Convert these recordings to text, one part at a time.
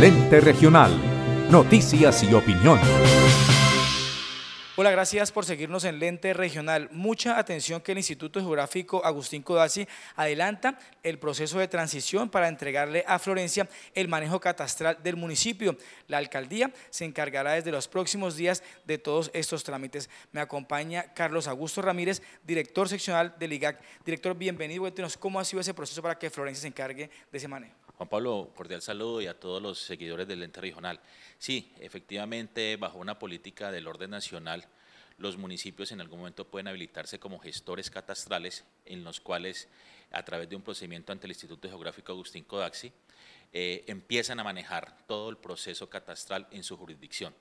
Lente Regional. Noticias y opinión. Hola, gracias por seguirnos en Lente Regional. Mucha atención que el Instituto Geográfico Agustín Codazzi adelanta el proceso de transición para entregarle a Florencia el manejo catastral del municipio. La alcaldía se encargará desde los próximos días de todos estos trámites. Me acompaña Carlos Augusto Ramírez, director seccional del IGAC. Director, bienvenido, cuéntenos cómo ha sido ese proceso para que Florencia se encargue de ese manejo. Juan Pablo, cordial saludo y a todos los seguidores del ente regional. Sí, efectivamente, bajo una política del orden nacional, los municipios en algún momento pueden habilitarse como gestores catastrales, en los cuales, a través de un procedimiento ante el Instituto Geográfico Agustín Codaxi, eh, empiezan a manejar todo el proceso catastral en su jurisdicción.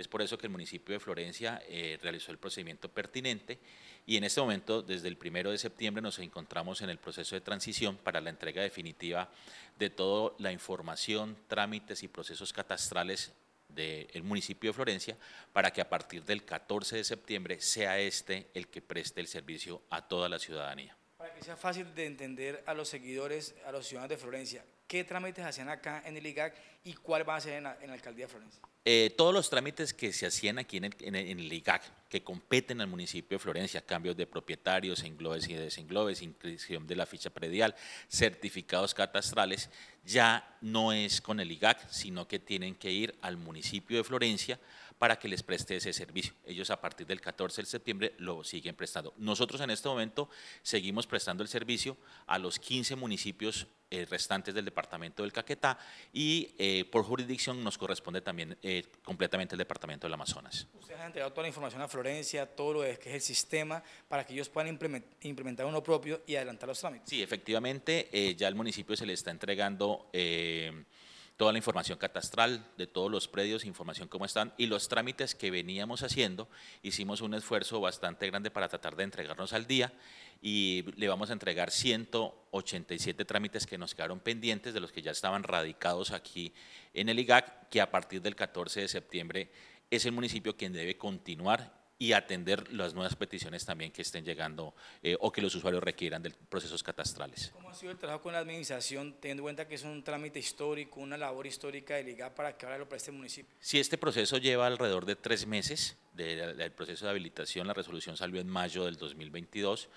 Es por eso que el municipio de Florencia eh, realizó el procedimiento pertinente y en este momento, desde el primero de septiembre, nos encontramos en el proceso de transición para la entrega definitiva de toda la información, trámites y procesos catastrales del municipio de Florencia para que a partir del 14 de septiembre sea este el que preste el servicio a toda la ciudadanía. Para que sea fácil de entender a los seguidores, a los ciudadanos de Florencia, ¿Qué trámites hacían acá en el IGAC y cuál va a ser en la, alcaldía de Florencia? Eh, todos los trámites que se hacían aquí en el, IGAC, que competen al municipio de Florencia, cambios de propietarios, englobes y desenglobes, inclusión de la ficha predial, certificados catastrales, ya no es con el IGAC, sino que tienen que ir al municipio de Florencia para que les preste ese servicio. Ellos a partir del 14 de septiembre lo siguen prestando. Nosotros en este momento seguimos prestando el servicio a los 15 municipios eh, restantes del departamento del Caquetá y eh, por jurisdicción nos corresponde también eh, completamente el departamento del Amazonas. Ustedes han entregado toda la información a Florencia, todo lo que es el sistema, para que ellos puedan implementar uno propio y adelantar los trámites. Sí, efectivamente, ya el municipio se le está entregando toda la información catastral de todos los predios, información cómo están y los trámites que veníamos haciendo. Hicimos un esfuerzo bastante grande para tratar de entregarnos al día y le vamos a entregar 187 trámites que nos quedaron pendientes de los que ya estaban radicados aquí en el IGAC, que a partir del 14 de septiembre es el municipio quien debe continuar y atender las nuevas peticiones también que estén llegando eh, o que los usuarios requieran de procesos catastrales. ¿Cómo ha sido el trabajo con la administración, teniendo en cuenta que es un trámite histórico, una labor histórica de ligar para que ahora lo preste el municipio? Si este proceso lleva alrededor de tres meses, del proceso de habilitación, la resolución salió en mayo del 2022.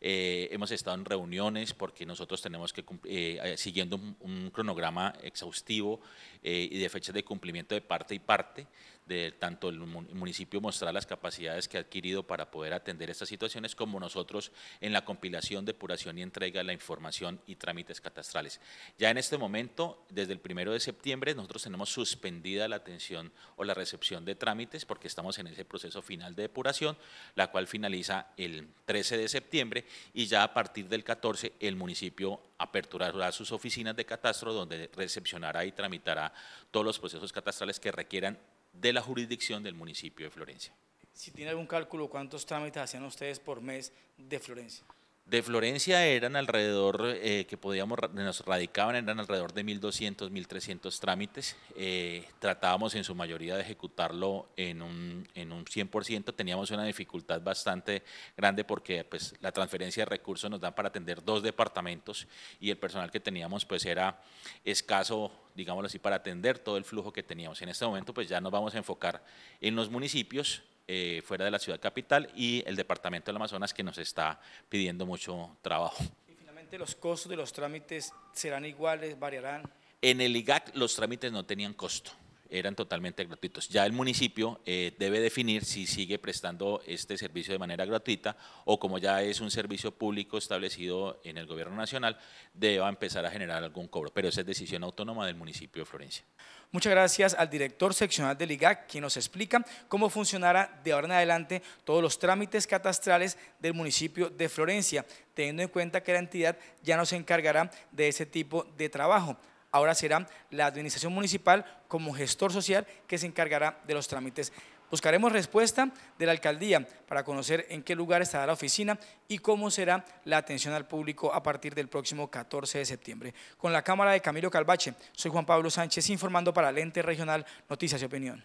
Eh, hemos estado en reuniones porque nosotros tenemos que, eh, eh, siguiendo un, cronograma exhaustivo y de fechas de cumplimiento de parte y parte, del tanto el municipio mostrar las capacidades que ha adquirido para poder atender estas situaciones, como nosotros en la compilación, depuración y entrega de la información y trámites catastrales. Ya en este momento, desde el primero de septiembre, nosotros tenemos suspendida la atención o la recepción de trámites porque estamos en ese proceso final de depuración, la cual finaliza el 13 de septiembre y ya a partir del 14 el municipio aperturará sus oficinas de catastro donde recepcionará y tramitará todos los procesos catastrales que requieran de la jurisdicción del municipio de Florencia. Si tiene algún cálculo, ¿cuántos trámites hacían ustedes por mes de Florencia? De Florencia eran alrededor, eh, que podíamos, nos radicaban, eran alrededor de 1.200, 1.300 trámites. Eh, tratábamos en su mayoría de ejecutarlo en un, en un 100%. Teníamos una dificultad bastante grande porque pues, la transferencia de recursos nos dan para atender dos departamentos y el personal que teníamos pues, era escaso digámoslo así, para atender todo el flujo que teníamos. En este momento, pues ya nos vamos a enfocar en los municipios, eh, fuera de la ciudad capital y el Departamento del Amazonas que nos está pidiendo mucho trabajo. Y finalmente, ¿los costos de los trámites serán iguales, variarán? En el IGAC los trámites no tenían costo eran totalmente gratuitos. Ya el municipio eh, debe definir si sigue prestando este servicio de manera gratuita o como ya es un servicio público establecido en el gobierno nacional, debe empezar a generar algún cobro, pero esa es decisión autónoma del municipio de Florencia. Muchas gracias al director seccional del IGAC, quien nos explica cómo funcionará de ahora en adelante todos los trámites catastrales del municipio de Florencia, teniendo en cuenta que la entidad ya no se encargará de ese tipo de trabajo ahora será la administración municipal como gestor social que se encargará de los trámites. Buscaremos respuesta de la alcaldía para conocer en qué lugar estará la oficina y cómo será la atención al público a partir del próximo 14 de septiembre. Con la cámara de Camilo Calvache, soy Juan Pablo Sánchez informando para el ente Regional Noticias y Opinión.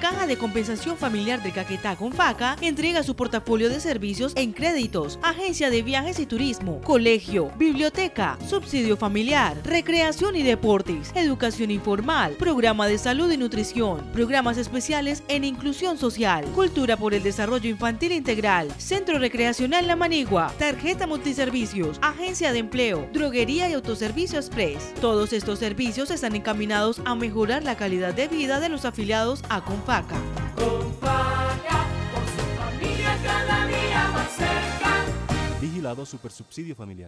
Caja de Compensación Familiar de Caquetá con FACA entrega su portafolio de servicios en créditos, agencia de viajes y turismo, colegio, biblioteca, subsidio familiar, recreación y deportes, educación informal, programa de salud y nutrición, programas especiales en inclusión social, cultura por el desarrollo infantil integral, centro recreacional La Manigua, tarjeta multiservicios, agencia de empleo, droguería y autoservicio express. Todos estos servicios están encaminados a mejorar la calidad de vida de los afiliados a Confaca. Paca. Con Paca, por su familia cada día más cerca. Vigilado Supersubsidio Familiar.